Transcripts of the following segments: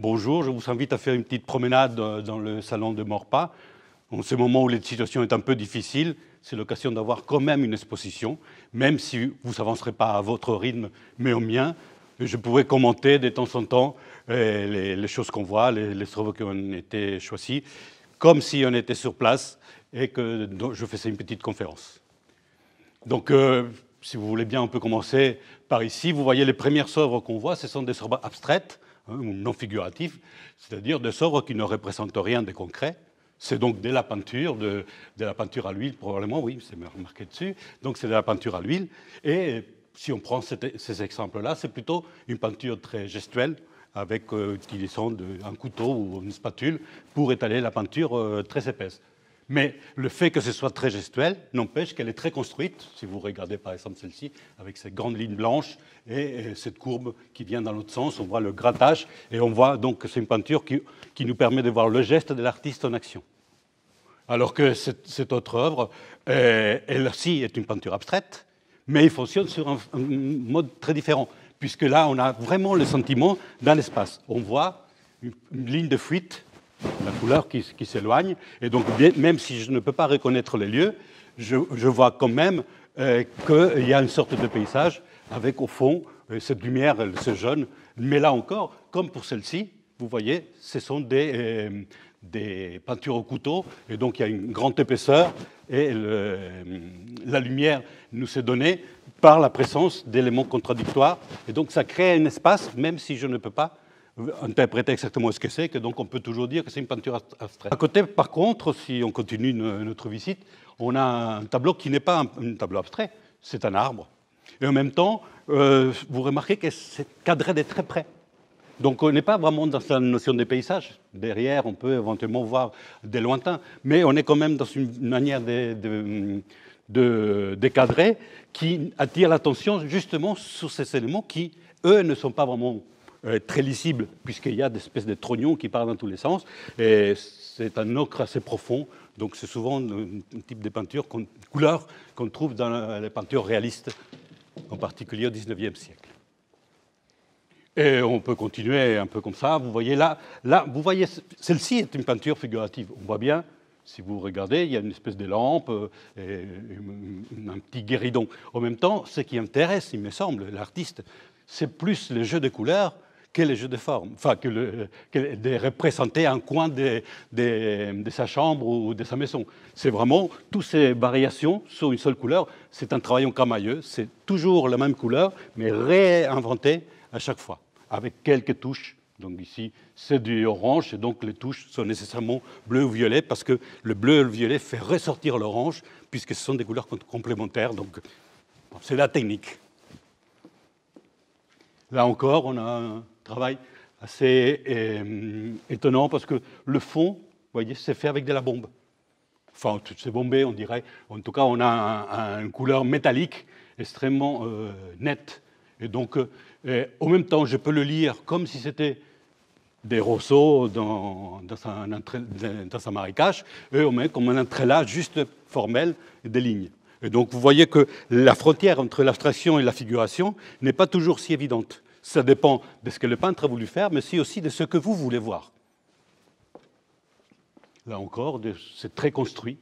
bonjour, je vous invite à faire une petite promenade euh, dans le salon de Morpa. En ce moment où la situation est un peu difficile, c'est l'occasion d'avoir quand même une exposition, même si vous n'avancerez pas à votre rythme, mais au mien. Je pourrais commenter de temps en temps euh, les, choses qu'on voit, les, les qui ont été choisies, comme si on était sur place et que je faisais une petite conférence. Donc, euh, si vous voulez bien, on peut commencer par ici. Vous voyez les premières œuvres qu'on voit, ce sont des œuvres abstraites Hein, non figuratif, c'est-à-dire de œuvres qui ne représentent rien de concret. C'est donc de la peinture, de, la peinture à l'huile, probablement, oui, c'est marqué dessus. Donc c'est de la peinture à l'huile. Et si on prend e, ces exemples-là, c'est plutôt une peinture très gestuelle, avec euh, un couteau ou une spatule pour étaler la peinture euh, très épaisse. Mais le fait que ce soit très gestuel n'empêche qu'elle est très construite. Si vous regardez par exemple celle-ci, avec ces grandes lignes blanches et cette courbe qui vient dans l'autre sens, on voit le grattage et on voit donc que c'est une peinture qui, qui nous permet de voir le geste de l'artiste en action. Alors que cette, autre œuvre, euh, elle aussi est une peinture abstraite, mais elle fonctionne sur un, mode très différent, puisque là, on a vraiment le sentiment d'un espace. On voit une ligne de fuite la couleur qui, s'éloigne. Et donc, même si je ne peux pas reconnaître les lieux, je, vois quand même euh, qu'il y a une sorte de paysage avec, au fond, euh, cette lumière, ce jaune. Mais là encore, comme pour celle-ci, vous voyez, ce sont euh, des, peintures au couteau, et donc il y a une grande épaisseur, et la lumière nous est donnée par la présence d'éléments contradictoires, et donc ça crée un espace, même si je ne peux pas interpréter exactement ce que c'est, que donc on peut toujours dire que c'est une peinture abstraite. À côté, par contre, si on continue notre visite, on a un tableau qui n'est pas un, tableau abstrait, c'est un arbre. Et en même temps, euh, vous remarquez que c'est cadré de très près. Donc on n'est pas vraiment dans la notion des paysages. Derrière, on peut éventuellement voir des lointains, mais on est quand même dans une manière de, de cadrer qui attire l'attention justement sur ces éléments qui, eux, ne sont pas vraiment euh, très lisible, puisqu'il y a des espèces de trognons qui parlent dans tous les sens. Et c'est un ocre assez profond, donc c'est souvent un type de peinture, couleur qu'on trouve dans les peintures réalistes, en particulier au XIXe siècle. Et on peut continuer un peu comme ça. Vous voyez là, là vous voyez, celle-ci est une peinture figurative. On voit bien, si vous regardez, il y a une espèce de lampe, euh, un petit guéridon. En même temps, ce qui intéresse, il me semble, l'artiste, c'est plus le jeu de couleurs que les jeux de forme, enfin, que, le, de représenter un coin de, sa chambre ou de sa maison. C'est vraiment toutes ces variations sur une seule couleur. C'est un travail en camailleux, c'est toujours la même couleur, mais réinventée à chaque fois, avec quelques touches. Donc ici, c'est du orange, et donc les touches sont nécessairement bleu ou violet, parce que le bleu et le violet fait ressortir l'orange, puisque ce sont des couleurs complémentaires. Donc, c'est la technique. Là encore, on a travail assez euh, étonnant parce que le fond, vous voyez, c'est fait avec de la bombe. Enfin, c'est bombé, on dirait. En tout cas, on a une couleur métallique extrêmement euh, nette. Et donc, en euh, au même temps, je peux le lire comme si c'était des roseaux dans, dans, un, marécage, et on met comme un entrelac juste formel des lignes. Et donc vous voyez que la frontière entre l'abstraction et la figuration n'est pas toujours si évidente. Ça dépend de ce que le peintre a voulu faire, mais aussi de ce que vous voulez voir. Là encore, c'est très construit,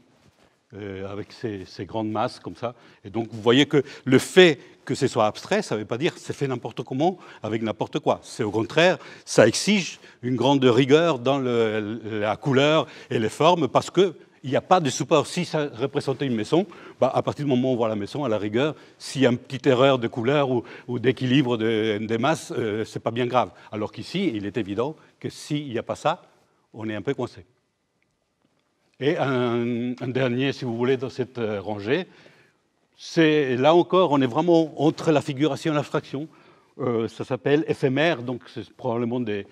euh, avec ces, grandes masses comme ça. Et donc vous voyez que le fait que ce soit abstrait, ça ne veut pas dire c'est fait n'importe comment, avec n'importe quoi. C'est au contraire, ça exige une grande rigueur dans la couleur et les formes, parce que il n'y a pas de support. Si ça représentait une maison, bah, à partir du moment où on voit la maison, à la rigueur, s'il y a une petite erreur de couleur ou, d'équilibre des masses, euh, ce n'est pas bien grave. Alors qu'ici, il est évident que s'il n'y a pas ça, on est un peu coincé. Et un, dernier, si vous voulez, dans cette euh, rangée, c'est là encore, on est vraiment entre la figuration et l'abstraction. Euh, ça s'appelle éphémère, donc c'est probablement des,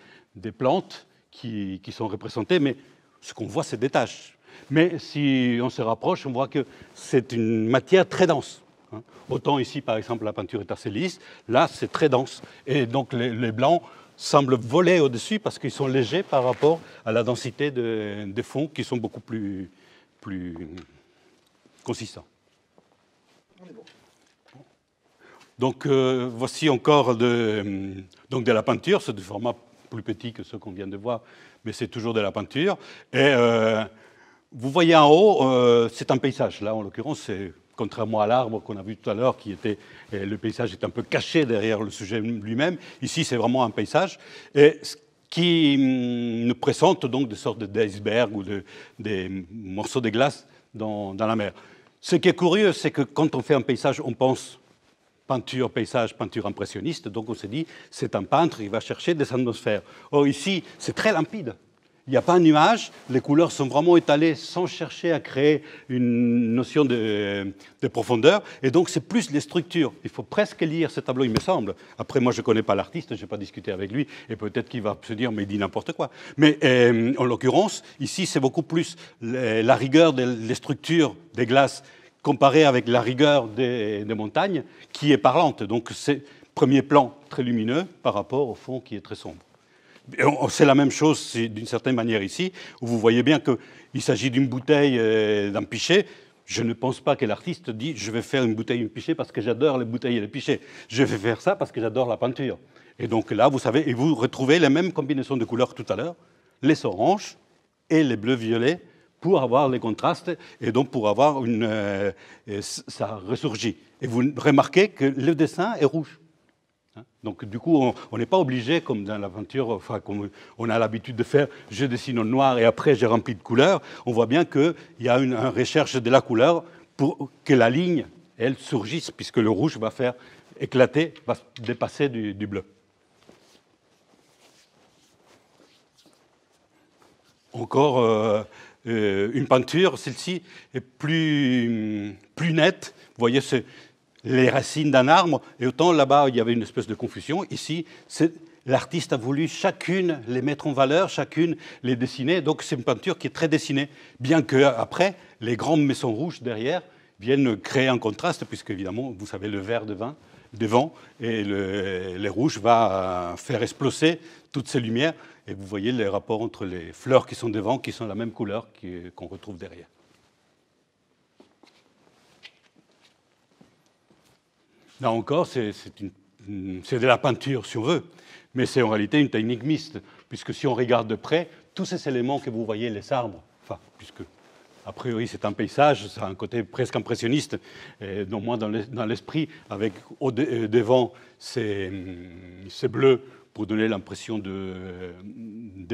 plantes qui, qui sont représentées, mais ce qu'on voit, c'est des taches mais si on se rapproche, on voit que c'est une matière très dense. Hein. Autant ici, par exemple, la peinture est assez lisse, là, c'est très dense. Et donc, les, blancs semblent voler au-dessus parce qu'ils sont légers par rapport à la densité des fonds qui sont beaucoup plus, plus consistants. Donc, euh, voici encore de, donc de la peinture, c'est du format plus petit que ce qu'on vient de voir, mais c'est toujours de la peinture. Et. Euh, vous voyez en haut, euh, c'est un paysage. Là, en l'occurrence, c'est contrairement à l'arbre qu'on a vu tout à l'heure, qui était euh, le paysage est un peu caché derrière le sujet lui-même. Ici, c'est vraiment un paysage. Et ce qui mm, nous présente donc des sortes d'icebergs ou des morceaux de glace dans, la mer. Ce qui est curieux, c'est que quand on fait un paysage, on pense peinture, paysage, peinture impressionniste. Donc on se dit, c'est un peintre, il va chercher des atmosphères. Or ici, c'est très limpide il n'y a pas un nuage, les couleurs sont vraiment étalées sans chercher à créer une notion de, profondeur, et donc c'est plus les structures. Il faut presque lire ce tableau, il me semble. Après, moi, je ne connais pas l'artiste, je n'ai pas discuté avec lui, et peut-être qu'il va se dire, mais il dit n'importe quoi. Mais euh, en l'occurrence, ici, c'est beaucoup plus la rigueur des structures des glaces comparée avec la rigueur des, des montagnes qui est parlante. Donc, c'est premier plan très lumineux par rapport au fond qui est très sombre. C'est la même chose d'une certaine manière ici, où vous voyez bien qu'il s'agit d'une bouteille, euh, d'un pichet. Je ne pense pas que l'artiste dit je vais faire une bouteille, un pichet parce que j'adore les bouteilles et les pichets. Je vais faire ça parce que j'adore la peinture. Et donc là, vous savez, et vous retrouvez les mêmes combinaisons de couleurs tout à l'heure, les oranges et les bleus violets pour avoir les contrastes et donc pour avoir une. Euh, euh, ça ressurgit. Et vous remarquez que le dessin est rouge. Hein. Donc du coup, on n'est pas obligé, comme dans l'aventure, enfin, comme on a l'habitude de faire, je dessine en noir et après j'ai rempli de couleurs. On voit bien qu'il y a une, recherche de la couleur pour que la ligne, elle, surgisse, puisque le rouge va faire éclater, va dépasser du, bleu. Encore euh, euh, une peinture, celle-ci est plus, plus nette. Vous voyez, ce les racines d'un arbre. Et autant là-bas, il y avait une espèce de confusion. Ici, l'artiste a voulu chacune les mettre en valeur, chacune les dessiner. Donc c'est une peinture qui est très dessinée, bien que après, les grandes maisons rouges derrière viennent créer un contraste, puisque évidemment, vous savez, le vert devant et le, les rouges va euh, faire exploser toutes ces lumières. Et vous voyez les rapports entre les fleurs qui sont devant, qui sont la même couleur qu'on retrouve derrière. Là encore, c'est de la peinture, si on veut, mais c'est en réalité une technique mixte, puisque si on regarde de près, tous ces éléments que vous voyez, les arbres, puisque a priori c'est un paysage, ça a un côté presque impressionniste, non moins dans l'esprit, avec euh, devant ces, hum, bleus pour donner l'impression de,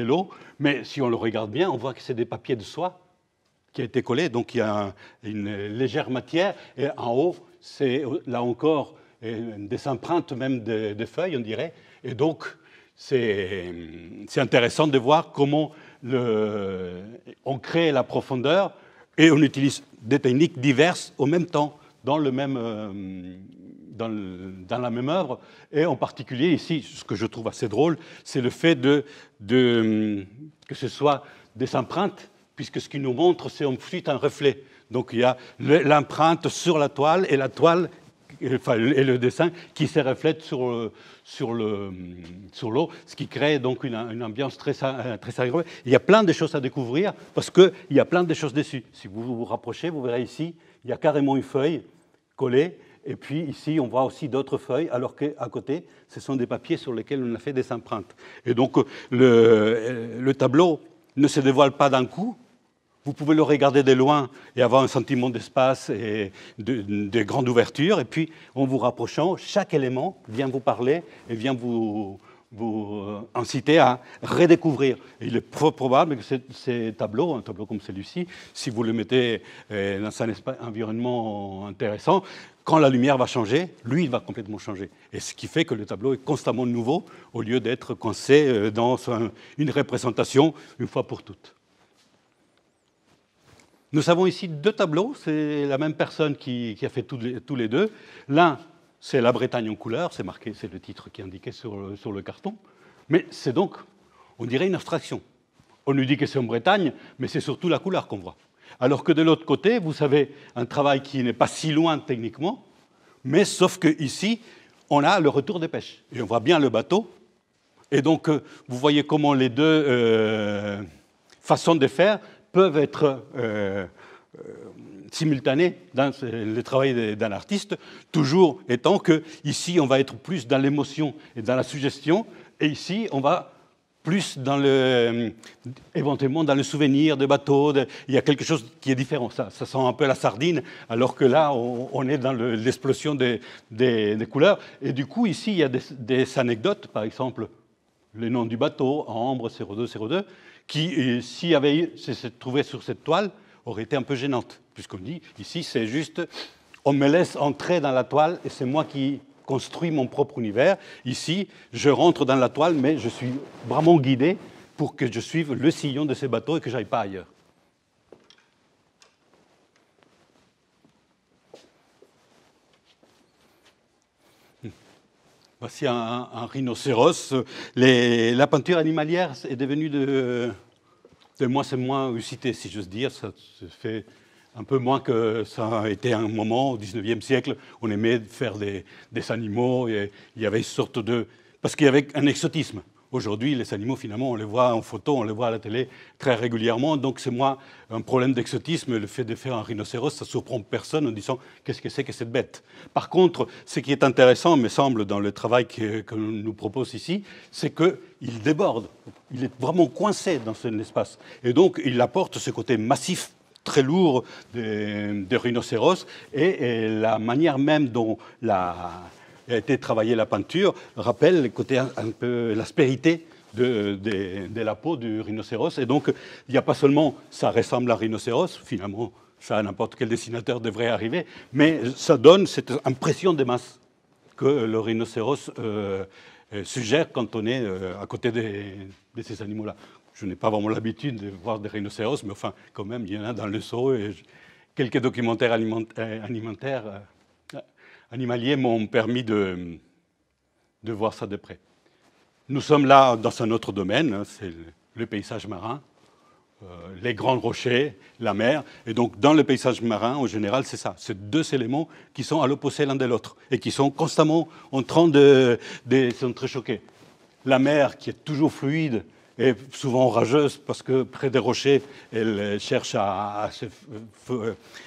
l'eau, mais si on le regarde bien, on voit que c'est des papiers de soie qui a été collé, donc il y a une légère matière, et en haut, c'est euh, là encore euh, des empreintes même des, feuilles, on dirait. Et donc, c'est intéressant de voir comment on crée la profondeur et on utilise des techniques diverses au même temps, euh, dans, la même œuvre. Et en particulier ici, ce que je trouve assez drôle, c'est le fait que ce soit des empreintes, puisque ce qu'il nous montre, c'est ensuite un reflet. Donc il y a l'empreinte sur la toile et la toile Enfin, et le dessin qui se reflète sur, sur, le, l'eau, ce qui crée donc une, ambiance très, très agréable. Il y a plein de choses à découvrir parce qu'il y a plein de choses dessus. Si vous vous rapprochez, vous verrez ici, il y a carrément une feuille collée. Et puis ici, on voit aussi d'autres feuilles, alors qu'à côté, ce sont des papiers sur lesquels on a fait des empreintes. Et donc, le tableau ne se dévoile pas d'un coup, vous pouvez le regarder de loin et avoir un sentiment d'espace et de, grande ouverture. Et puis, en vous rapprochant, chaque élément vient vous parler et vient vous, euh, inciter à redécouvrir. il est probable que ces, tableaux, un tableau comme celui-ci, si vous le mettez euh, dans un environnement intéressant, quand la lumière va changer, lui, il va complètement changer. Et ce qui fait que le tableau est constamment nouveau au lieu d'être coincé euh, dans une représentation une fois pour toutes. Nous avons ici deux tableaux, c'est la même personne qui, a fait tous les deux. L'un, c'est la Bretagne en couleur, c'est marqué, c'est le titre qui est indiqué sur le, carton. Mais c'est donc, on dirait une abstraction. On nous dit que c'est en Bretagne, mais c'est surtout la couleur qu'on voit. Alors que de l'autre côté, vous savez, un travail qui n'est pas si loin techniquement, mais sauf qu'ici, on a le retour des pêches. Et on voit bien le bateau. Et donc, euh, vous voyez comment les deux euh, façons de faire peuvent être euh, euh simultanées dans le travail d'un artiste, toujours étant que ici on va être plus dans l'émotion et dans la suggestion, et ici on va plus dans le, euh, éventuellement dans le souvenir de bateaux. il y a quelque chose qui est différent. Ça, sent un peu la sardine, alors que là, on, est dans l'explosion des, couleurs. Et du coup, ici, il y a des, des anecdotes, par exemple, le nom du bateau, Ambre 0202 qui, euh, s'il avait se trouvait sur cette toile, aurait été un peu gênante, puisqu'on dit, ici, c'est juste, on me laisse entrer dans la toile et c'est moi qui construis mon propre univers. Ici, je rentre dans la toile, mais je suis vraiment guidé pour que je suive le sillon de ces bateaux et que j'aille pas ailleurs. Voici un, rhinocéros. Les, la peinture animalière est devenue de, de moins en moins usitée, si j'ose dire. Ça fait un peu moins que ça a été un moment au 19e siècle. On aimait faire des, des animaux et il y avait une sorte de. Parce qu'il y avait un exotisme. Aujourd'hui, les animaux, finalement, on les voit en photo, on les voit à la télé très régulièrement. Donc, c'est moi un problème d'exotisme. Le fait de faire un rhinocéros, ça surprend personne en disant qu'est-ce que c'est que cette bête. Par contre, ce qui est intéressant, me semble, dans le travail que, que nous propose ici, c'est qu'il déborde. Il est vraiment coincé dans cet espace. Et donc, il apporte ce côté massif très lourd des, rhinocéros et la manière même dont la, a été travaillé la peinture, rappelle côté un, peu l'aspérité de, la peau du rhinocéros. Et donc, il n'y a pas seulement ça ressemble à un rhinocéros, finalement, ça, n'importe quel dessinateur devrait arriver, mais ça donne cette impression de masse que le rhinocéros euh, euh, suggère quand on est euh, à côté de ces animaux-là. Je n'ai pas vraiment l'habitude de voir des rhinocéros, mais enfin, quand même, il y en a dans le zoo et quelques documentaires alimentaires animaliers m'ont permis de, voir ça de près. Nous sommes là dans un autre domaine, hein, c'est le paysage marin, euh, les grands rochers, la mer. Et donc, dans le paysage marin, en général, c'est ça. C'est deux éléments qui sont à l'opposé l'un de l'autre et qui sont constamment en train de, de s'entrechoquer. La mer, qui est toujours fluide, et souvent orageuse parce que près des rochers, elle cherche à,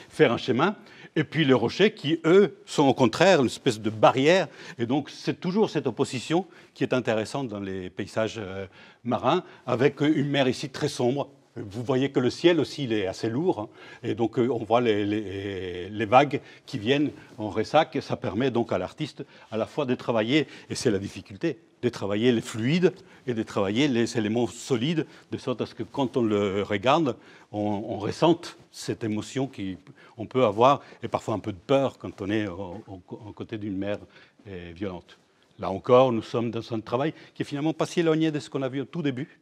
faire un chemin. Et puis les rochers qui, eux, sont au contraire une espèce de barrière. Et donc c'est toujours cette opposition qui est intéressante dans les paysages euh, marins, avec une mer ici très sombre, vous voyez que le ciel aussi, il est assez lourd. Hein. et donc, euh, on voit les, vagues qui viennent en ressac. Et ça permet donc à l'artiste à la fois de travailler, et c'est la difficulté, de travailler les fluides et de travailler les éléments solides, de sorte à ce que quand on le regarde, on, on ressente cette émotion qu'on peut avoir, et parfois un peu de peur quand on est au, côté d'une mer eh, violente. Là encore, nous sommes dans un travail qui est finalement pas si éloigné de ce qu'on a vu au tout début,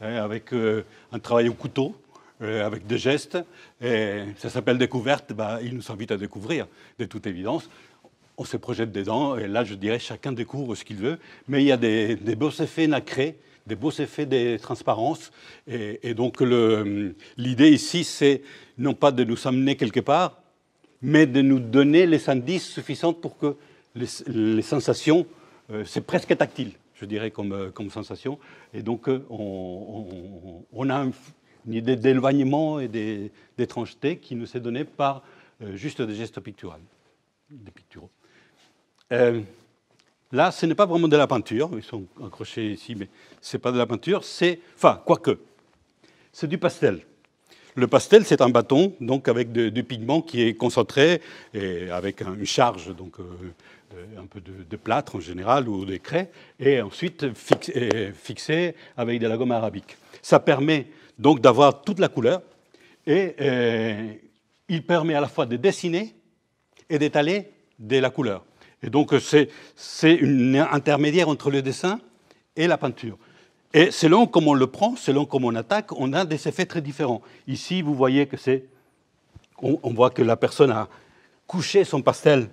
Hein, avec euh, un travail au couteau, euh, avec des gestes. Et ça s'appelle découverte. Bah, il nous invite à découvrir, de toute évidence. On se projette dedans. Et là, je dirais, chacun découvre ce qu'il veut. Mais il y a des, beaux effets nacrés, des beaux effets de transparence. Et, donc, l'idée ici, c'est non pas de nous amener quelque part, mais de nous donner les indices suffisants pour que les, sensations, euh, c'est presque tactile je dirais, comme, euh, comme sensation. Et donc, euh, on, a une idée d'éloignement et d'étrangeté qui nous est donnée par euh, juste des gestes picturaux. Des là, ce n'est pas vraiment de la peinture, ils sont accrochés ici, mais ce n'est pas de la peinture, c'est, enfin, quoique, c'est du pastel. Le pastel, c'est un bâton, donc avec du pigment qui est concentré et avec une charge, donc euh, un peu de, plâtre en général ou de craies, et ensuite euh, fixé avec de la gomme arabique. Ça permet donc d'avoir toute la couleur et euh, il permet à la fois de dessiner et d'étaler de la couleur. Et donc c'est une intermédiaire entre le dessin et la peinture. Et selon comment on le prend, selon comment on attaque, on a des effets très différents. Ici, vous voyez que c'est... on voit que la personne a couché son pastel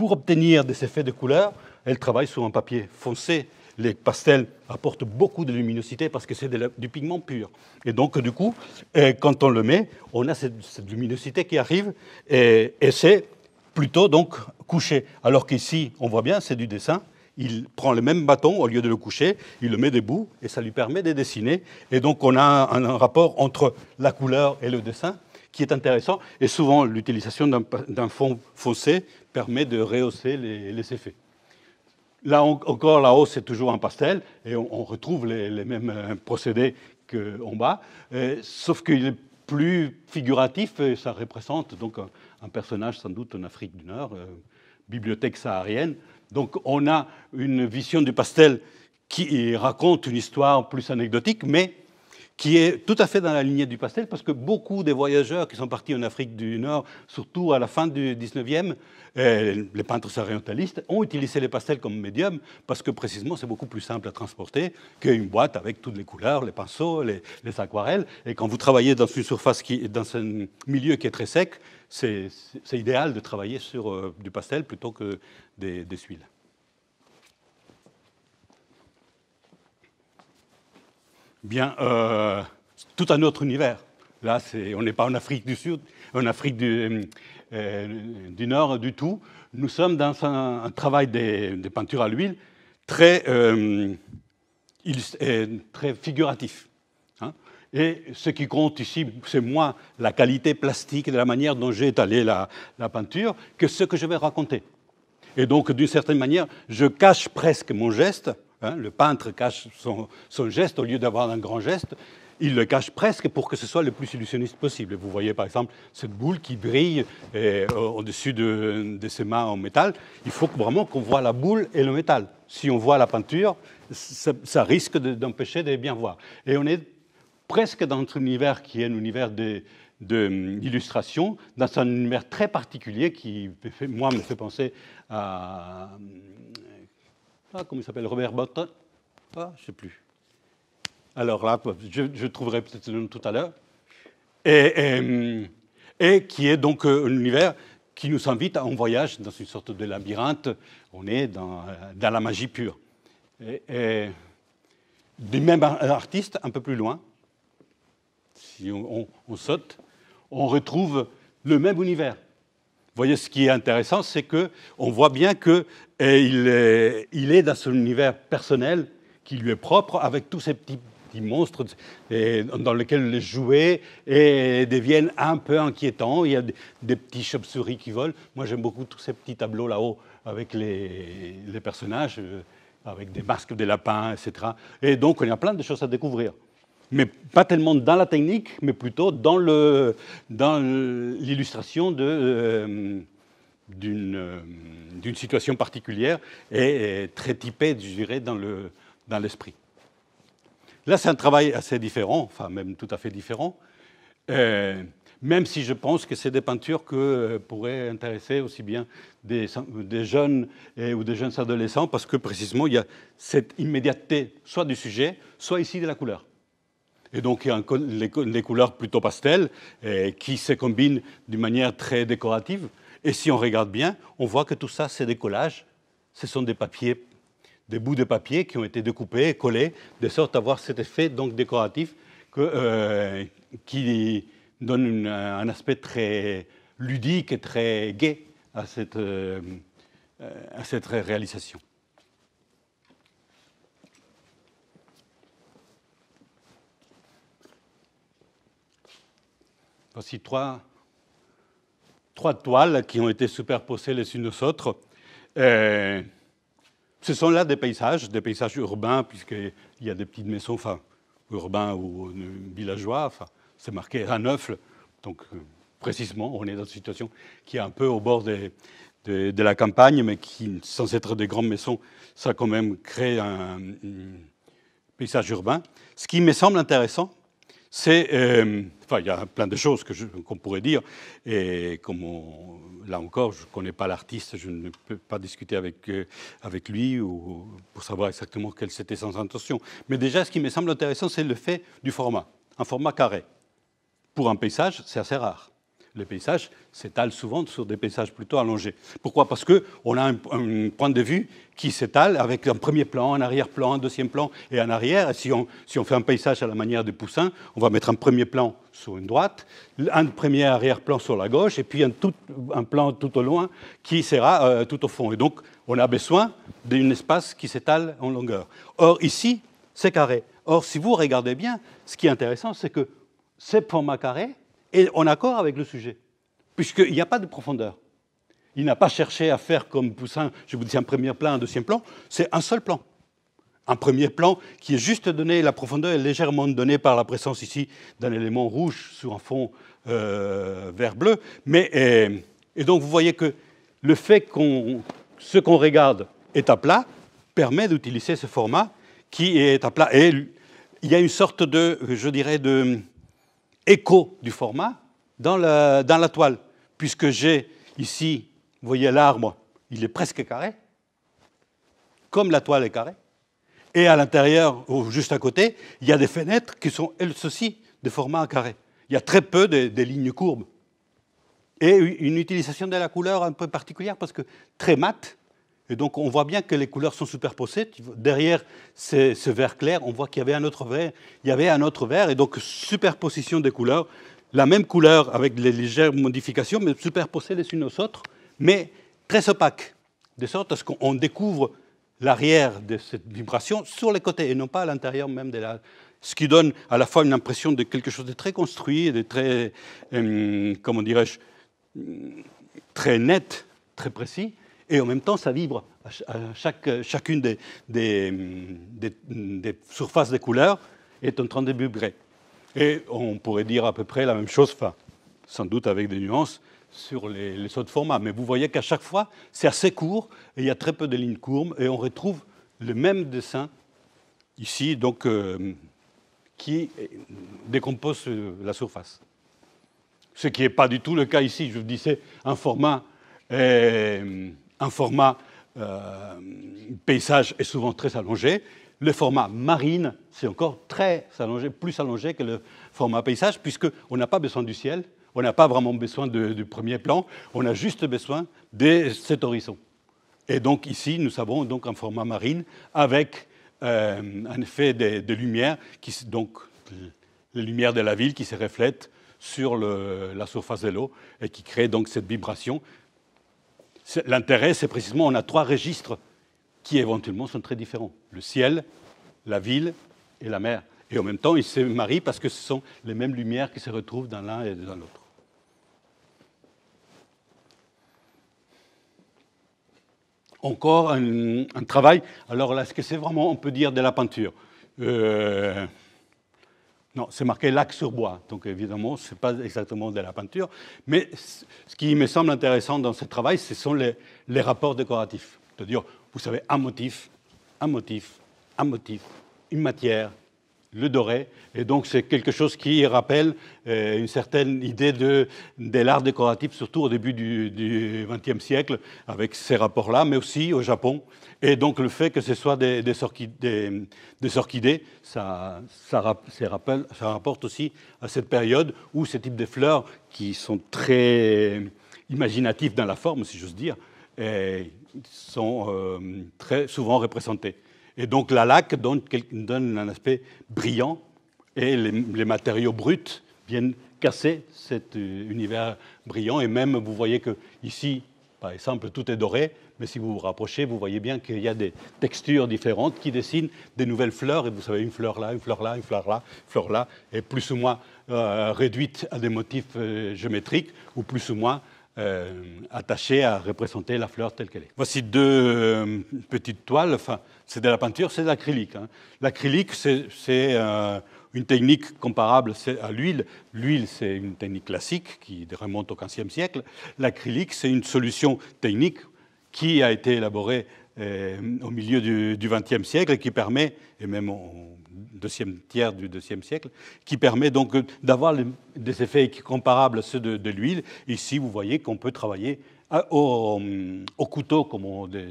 pour obtenir des effets de couleur, elle travaille sur un papier foncé. Les pastels apportent beaucoup de luminosité parce que c'est du pigment pur. Et donc, du coup, euh, quand on le met, on a cette, luminosité qui arrive et, c'est plutôt donc couché. Alors qu'ici, on voit bien, c'est du dessin. Il prend le même bâton, au lieu de le coucher, il le met debout et ça lui permet de dessiner. Et donc, on a un rapport entre la couleur et le dessin qui est intéressant. Et souvent, l'utilisation d'un fond foncé permet de rehausser les, effets. Là encore, la hausse est toujours un pastel et on, retrouve les, mêmes euh, procédés qu'en bas, sauf qu'il est plus figuratif et ça représente donc un, personnage sans doute en Afrique du Nord, euh, bibliothèque saharienne. Donc on a une vision du pastel qui euh, raconte une histoire plus anecdotique, mais qui est tout à fait dans la lignée du pastel, parce que beaucoup des voyageurs qui sont partis en Afrique du Nord, surtout à la fin du 19e, euh, les peintres orientalistes, ont utilisé les pastels comme médium, parce que précisément c'est beaucoup plus simple à transporter qu'une boîte avec toutes les couleurs, les pinceaux, les, aquarelles. Et quand vous travaillez dans une surface, qui, dans un milieu qui est très sec, c'est idéal de travailler sur euh, du pastel plutôt que des, des huiles. Bien, euh, tout un autre univers. Là, on n'est pas en Afrique du Sud, en Afrique du, euh, Nord du tout. Nous sommes dans un, travail des, peinture peintures à l'huile très, euh, figuratif. Hein. Et ce qui compte ici, c'est moins la qualité plastique de la manière dont j'ai étalé la, peinture que ce que je vais raconter. Et donc, d'une certaine manière, je cache presque mon geste Hein, le peintre cache son, geste, au lieu d'avoir un grand geste, il le cache presque pour que ce soit le plus illusionniste possible. Vous voyez par exemple cette boule qui brille eh, au-dessus de, ses mains en métal. Il faut vraiment qu'on voit la boule et le métal. Si on voit la peinture, ça, risque d'empêcher de, bien voir. Et on est presque dans un univers qui est un univers de, hum, dans un univers très particulier qui, moi, me fait penser à hum, ah, comment il s'appelle, Robert Botton ah, Je ne sais plus. Alors là, je, trouverai peut-être le nom tout à l'heure. Et, euh, qui est donc euh, un univers qui nous invite à un voyage dans une sorte de labyrinthe. On est dans, euh, la magie pure. Et, du même artiste, un peu plus loin, si on saute, on retrouve le même univers voyez, ce qui est intéressant, c'est que on voit bien qu'il euh, est, il est dans son univers personnel qui lui est propre, avec tous ces petits, monstres dans lesquels les jouets et deviennent un peu inquiétants. Il y a des, petits chauves-souris qui volent. Moi, j'aime beaucoup tous ces petits tableaux là-haut avec les, les personnages, euh, avec des masques, des lapins, etc. Et donc, il y a plein de choses à découvrir mais pas tellement dans la technique, mais plutôt dans, l'illustration euh, euh, d'une, situation particulière et, très typée, je dirais, dans, l'esprit. Là, c'est un travail assez différent, enfin même tout à fait différent, euh, même si je pense que c'est des peintures que pourraient intéresser aussi bien des, jeunes ou des jeunes adolescents, parce que précisément, il y a cette immédiateté, soit du sujet, soit ici de la couleur et donc il y a les, couleurs plutôt pastel qui se combinent d'une manière très décorative. Et si on regarde bien, on voit que tout ça, c'est des collages. Ce sont des papiers, des bouts de papier qui ont été découpés et collés, de sorte à avoir cet effet donc décoratif euh, qui donne un aspect très ludique et très gai à euh, à cette réalisation. Voici trois, toiles qui ont été superposées les unes aux autres. Euh, ce sont là des paysages, des paysages urbains, puisqu'il y a des petites maisons, enfin, urbains ou villageois. c'est marqué Raneufle, Donc, euh, précisément, on est dans une situation qui est un peu au bord de, la campagne, mais qui, sans être des grandes maisons, ça quand même créé un, paysage urbain. Ce qui me semble intéressant, c'est. Euh, il y a plein de choses qu'on pourrait dire. Et comme là encore, je ne connais pas l'artiste, je ne peux pas discuter avec, euh, lui ou, pour savoir exactement quelle c'était son intention. Mais déjà, ce qui me semble intéressant, c'est le fait du format. Un format carré. Pour un paysage, c'est assez rare les paysages s'étalent souvent sur des paysages plutôt allongés. Pourquoi Parce qu'on a un, point de vue qui s'étale avec un premier plan, un arrière-plan, un deuxième plan et un arrière. si on, fait un paysage à la manière des Poussin, on va mettre un premier plan sur une droite, un premier arrière-plan sur la gauche et puis un, plan tout au loin qui sera euh, tout au fond. Et donc, on a besoin d'un espace qui s'étale en longueur. Or, ici, c'est carré. Or, si vous regardez bien, ce qui est intéressant, c'est que ces formats carrés est en accord avec le sujet, puisqu'il n'y a pas de profondeur. Il n'a pas cherché à faire comme Poussin, je vous dis un premier plan, un deuxième plan, c'est un seul plan. Un premier plan qui est juste donné, la profondeur est légèrement donnée par la présence ici d'un élément rouge sur un fond euh, vert-bleu. Mais, et, euh, et, donc vous voyez que le fait qu'on ce qu'on regarde est à plat permet d'utiliser ce format qui est à plat. Et il y a une sorte de, je dirais, de, écho du format dans la, toile, puisque j'ai ici, vous voyez l'arbre, il est presque carré, comme la toile est carrée. Et à l'intérieur, ou juste à côté, il y a des fenêtres qui sont elles aussi de format carré. Il y a très peu de, des lignes courbes. Et une utilisation de la couleur un peu particulière parce que très mat. Et donc on voit bien que les couleurs sont superposées. Derrière ce, vert clair, on voit qu'il y avait un autre vert, il y avait un autre vert, et donc superposition des couleurs, la même couleur avec des légères modifications, mais superposées les unes aux autres, mais très opaques, de sorte à ce qu'on découvre l'arrière de cette vibration sur les côtés et non pas à l'intérieur même de la, ce qui donne à la fois une impression de quelque chose de très construit, de très, euh, comment dirais-je, très net, très précis, et en même temps, ça vibre chaque, chacune des, des, surfaces des couleurs est en train de vibrer. Et on pourrait dire à peu près la même chose, sans doute avec des nuances, sur les, autres formats. Mais vous voyez qu'à chaque fois, c'est assez court, et il y a très peu de lignes courbes, et on retrouve le même dessin ici, donc, euh, qui décompose euh, la surface. Ce qui n'est pas du tout le cas ici. Je vous disais, un format un format euh, paysage est souvent très allongé. Le format marine, c'est encore très allongé, plus allongé que le format paysage, puisqu'on n'a pas besoin du ciel, on n'a pas vraiment besoin du premier plan, on a juste besoin de cet horizon. Et donc ici, nous avons donc un format marine avec euh, un effet de, lumière, qui, donc la lumière de la ville qui se reflète sur la surface de l'eau et qui crée donc cette vibration L'intérêt, c'est précisément, on a trois registres qui éventuellement sont très différents. Le ciel, la ville et la mer. Et en même temps, ils se marient parce que ce sont les mêmes lumières qui se retrouvent dans l'un et dans l'autre. Encore un, travail. Alors là, est-ce que c'est vraiment, on peut dire, de la peinture euh, non, c'est marqué lac sur bois, donc évidemment, ce n'est pas exactement de la peinture. Mais ce qui me semble intéressant dans ce travail, ce sont les, les rapports décoratifs. C'est-à-dire, vous savez, un motif, un motif, un motif, une matière, le doré. Et donc, c'est quelque chose qui rappelle euh, une certaine idée de, de l'art décoratif, surtout au début du XXe siècle, avec ces rapports-là, mais aussi au Japon. Et donc, le fait que ce soit des, des, orchidées, ça, ça, rappelle, ça, rapporte aussi à cette période où ces types de fleurs, qui sont très imaginatifs dans la forme, si j'ose dire, eh, sont euh, très souvent représentées. Et donc la laque donne, donne un aspect brillant et les, matériaux bruts viennent casser cet euh, univers brillant. Et même, vous voyez que ici, par exemple, tout est doré, mais si vous vous rapprochez, vous voyez bien qu'il y a des textures différentes qui dessinent des nouvelles fleurs. Et vous savez, une fleur là, une fleur là, une fleur là, une fleur là, est plus ou moins euh, réduite à des motifs euh, géométriques, ou plus ou moins euh, attaché à représenter la fleur telle qu'elle est. Voici deux euh, petites toiles, enfin, c'est de la peinture, c'est de l'acrylique. Hein. L'acrylique, c'est euh, une technique comparable à l'huile. L'huile, c'est une technique classique qui remonte au XVe siècle. L'acrylique, c'est une solution technique qui a été élaborée au milieu du XXe siècle et qui permet, et même deuxième tiers du deuxième siècle, qui permet donc d'avoir des effets comparables à ceux de, l'huile. Ici, vous voyez qu'on peut travailler euh, au, couteau, comme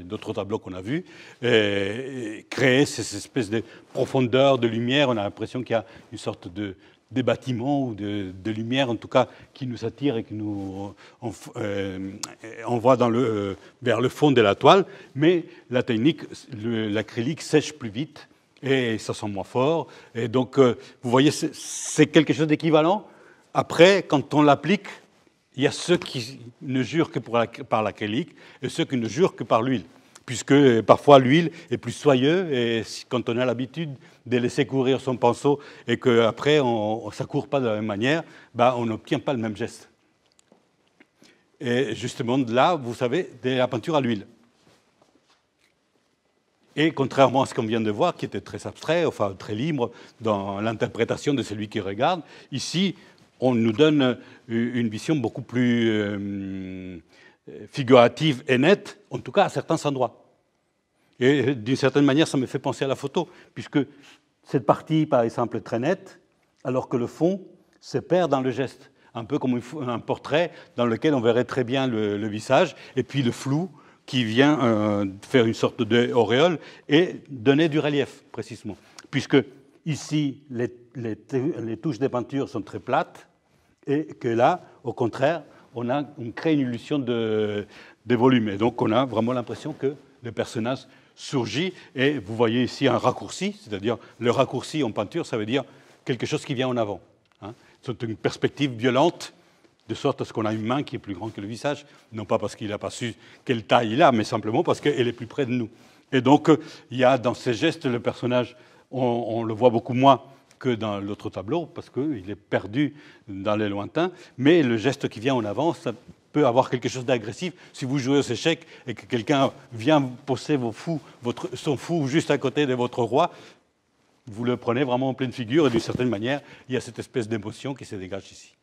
d'autres tableaux qu'on a vus, créer ces espèces de profondeur de lumière. On a l'impression qu'il y a une sorte de, des bâtiment ou de, de, lumière, en tout cas, qui nous attire et qui nous euh, euh, envoie vers le fond de la toile. Mais la technique, l'acrylique sèche plus vite et ça sent moins fort. Et donc, euh, vous voyez, c'est quelque chose d'équivalent. Après, quand on l'applique, il y a ceux qui ne jurent que par l'acrylique et ceux qui ne jurent que par l'huile, puisque euh, parfois l'huile est plus soyeuse et quand on a l'habitude de laisser courir son pinceau et qu'après on ne court pas de la même manière, bah, on n'obtient pas le même geste. Et justement, là, vous savez, de la peinture à l'huile et contrairement à ce qu'on vient de voir, qui était très abstrait, enfin très libre dans l'interprétation de celui qui regarde, ici, on nous donne euh, une vision beaucoup plus euh, figurative et nette, en tout cas à certains endroits. Et euh, d'une certaine manière, ça me fait penser à la photo, puisque cette partie, par exemple, est très nette, alors que le fond se perd dans le geste, un peu comme un portrait dans lequel on verrait très bien le visage, et puis le flou qui vient euh, faire une sorte d'auréole et donner du relief, précisément. Puisque ici, les, touches des peintures sont très plates et que là, au contraire, on, a, crée une illusion de, de volume. Et donc, on a vraiment l'impression que le personnage surgit. Et vous voyez ici un raccourci, c'est-à-dire le raccourci en peinture, ça veut dire quelque chose qui vient en avant. Hein. C'est une perspective violente de sorte qu'on a une main qui est plus grande que le visage, non pas parce qu'il n'a pas su quelle taille il a, mais simplement parce qu'elle est plus près de nous. Et donc, euh, il y a dans ces gestes, le personnage, on, le voit beaucoup moins que dans l'autre tableau, parce qu'il est perdu dans les lointains, mais le geste qui vient en avant, ça peut avoir quelque chose d'agressif si vous jouez aux échecs et que quelqu'un vient poser son fou juste à côté de votre roi, vous le prenez vraiment en pleine figure et d'une certaine manière, il y a cette espèce d'émotion qui se dégage ici.